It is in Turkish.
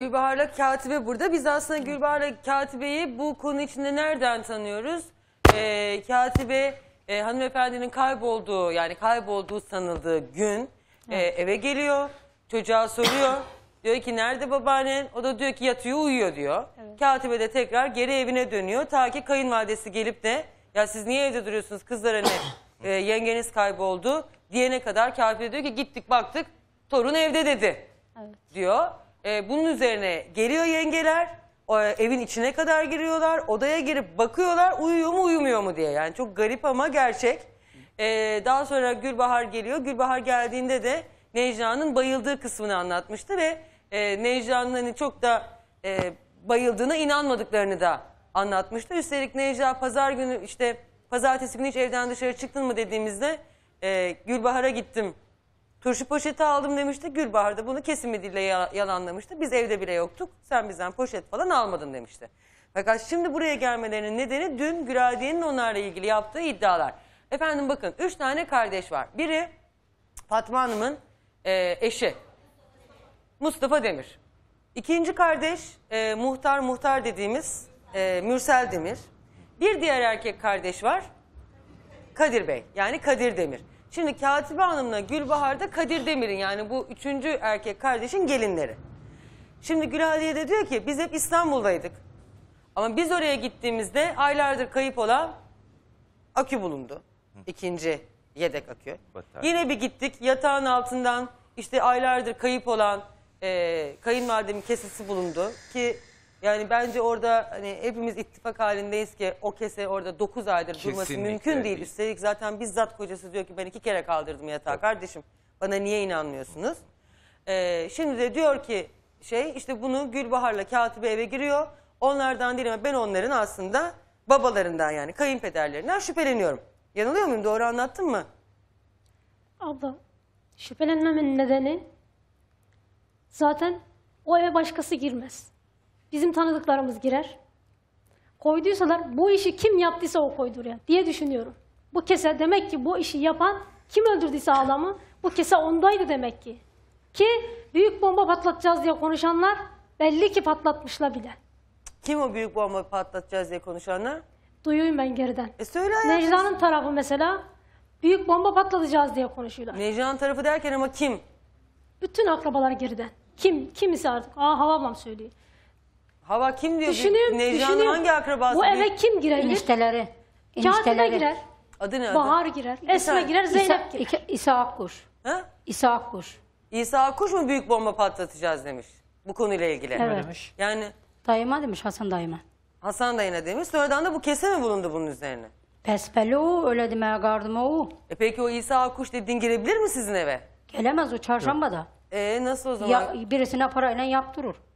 Gülbahar'la Katibe burada. Biz aslında Gülbahar'la Katibe'yi bu konu içinde nereden tanıyoruz? Ee, Katibe e, hanımefendinin kaybolduğu yani kaybolduğu sanıldığı gün e, eve geliyor. Çocuğa soruyor. diyor ki nerede babaannen? O da diyor ki yatıyor uyuyor diyor. Katibe de tekrar geri evine dönüyor. Ta ki kayınvalidesi gelip de ya siz niye evde duruyorsunuz kızlar hani e, yengeniz kayboldu diyene kadar Katibe diyor ki gittik baktık torun evde dedi diyor. E, bunun üzerine geliyor yengeler. E, evin içine kadar giriyorlar. Odaya girip bakıyorlar uyuyor mu uyumuyor mu diye. Yani çok garip ama gerçek. E, daha sonra Gülbahar geliyor. Gülbahar geldiğinde de Necla'nın bayıldığı kısmını anlatmıştı ve e, Necla'nın hani çok da e, bayıldığına inanmadıklarını da anlatmıştı. Üstelik Necla pazar günü işte pazartesi günü hiç evden dışarı çıktın mı dediğimizde e, Gülbahar'a gittim Turşu poşeti aldım demişti. Gülbahar da bunu kesin bir dille yalanlamıştı. Biz evde bile yoktuk. Sen bizden poşet falan almadın demişti. Fakat şimdi buraya gelmelerinin nedeni dün Güradiye'nin onlarla ilgili yaptığı iddialar. Efendim bakın üç tane kardeş var. Biri Fatma Hanım'ın e, eşi Mustafa Demir. İkinci kardeş e, muhtar muhtar dediğimiz e, Mürsel Demir. Bir diğer erkek kardeş var Kadir Bey yani Kadir Demir. Şimdi Katibe Hanım'la Gülbahar da Kadir Demir'in yani bu üçüncü erkek kardeşin gelinleri. Şimdi Gülhadiye de diyor ki biz hep İstanbul'daydık. Ama biz oraya gittiğimizde aylardır kayıp olan akü bulundu. İkinci yedek akü. Yine bir gittik yatağın altından işte aylardır kayıp olan e, kayınvalidemin kesesi bulundu. Ki yani bence orada hani hepimiz ittifak halindeyiz ki o kese orada 9 aydır durması mümkün değil. değil. Üstelik zaten bizzat kocası diyor ki ben iki kere kaldırdım yatağı kardeşim. Bana niye inanmıyorsunuz? Ee, şimdi de diyor ki şey işte bunu Gülbahar'la Katibe eve giriyor. Onlardan değil ama ben onların aslında babalarından yani kayınpederlerinden şüpheleniyorum. Yanılıyor muyum? Doğru anlattım mı? Abla şüphelenmemin nedeni zaten o eve başkası girmez bizim tanıdıklarımız girer. Koyduysalar bu işi kim yaptıysa o koydur ya diye düşünüyorum. Bu kese demek ki bu işi yapan kim öldürdüyse adamı bu kese ondaydı demek ki. Ki büyük bomba patlatacağız diye konuşanlar belli ki patlatmışla bile. Kim o büyük bomba patlatacağız diye konuşanlar? Duyuyum ben geriden. E söyle Necla'nın tarafı mesela büyük bomba patlatacağız diye konuşuyorlar. Necla'nın tarafı derken ama kim? Bütün akrabalar geriden. Kim kimisi artık. Aa havamam söyleyeyim. Hava kim diyor? Düşünüyorum, Necla'nın hangi akrabası? Bu eve kim girer? Enişteleri. Kazime girer, Adı ne adı? Bahar girer, Esma girer, İsa, Zeynep girer. İsa Akkuş. Ha? İsa Akkuş. İsa Akkuş mu büyük bomba patlatacağız demiş. Bu konuyla ilgili. Evet. demiş? Yani Dayıma demiş Hasan dayıma. Hasan dayına demiş. Sonradan da bu kese mi bulundu bunun üzerine? Pespeli o öyle demeye gardıma o. E peki o İsa Akkuş dediğin girebilir mi sizin eve? Gelemez o çarşamba da. E nasıl o zaman? Ya, birisine parayla yaptırır.